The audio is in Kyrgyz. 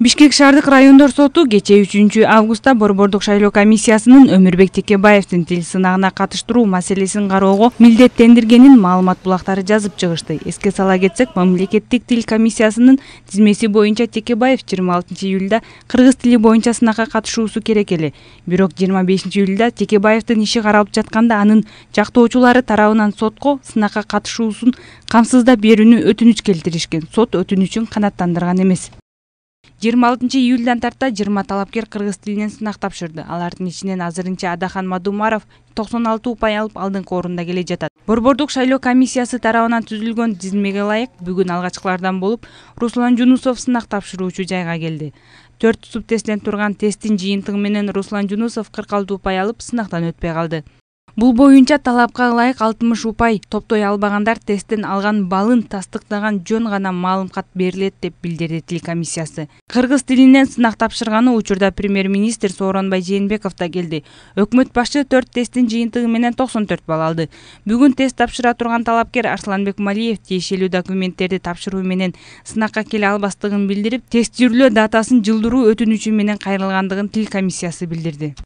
бишкек шаардык райондор соту кечээ үчүнчү августта борбордук шайлоо комиссиясынын өмүрбек текебаевдин тил сынагына катыштыруу маселесин кароого милдеттендиргенин маалымат булактары жазып чыгышты эске сала кетсек мамлекеттик тил комиссиясынын тизмеси боюнча текебаев жыйырма алтынчы июлда кыргыз тили боюнча сынакка катышуусу керек эле бирок жыйырма бешинчи июлда текебаевдин иши каралып жатканда анын жактоочулары тарабынан сотко сынакка катышуусун камсыздап берүүнү өтүнүч келтиришкен сот өтүнүчүн канааттандырган эмес жыйырма алтынчы июлдан тарта жыйырма талапкер кыргыз тилинен сынак тапшырды алардын ичинен азырынча адахан мадумаров токсон алты упай алып алдыңкы орунда келе жатат борбордук шайлоо комиссиясы тарабынан түзүлгөн тизмеге ылайык бүгүн алгачкылардан болуп руслан жунусов сынак тапшыруучу жайга келди төрт суптесттен турган тесттин жыйынтыгы менен руслан жунусов кырк алты упай алып сынактан өтпөй калды бул боюнча талапка ылайык алтымыш упай топтой албагандар тесттен алган баллын тастыктаган жөн гана маалым берилет деп билдирди тил комиссиясы кыргыз тилинен сынак тапшырганы учурда премьер министр сооронбай жээнбеков да келди өкмөт башчы төрт тесттин жыйынтыгы менен токсон төрт балл алды бүгүн тест тапшыра турган талапкер арсланбек малиев тиешелүү документтерди тапшыруу менен сынакка келе албастыгын билдирип тестирлөө датасын жылдыруу өтүнүчү менен кайрылгандыгын тил комиссиясы билдирди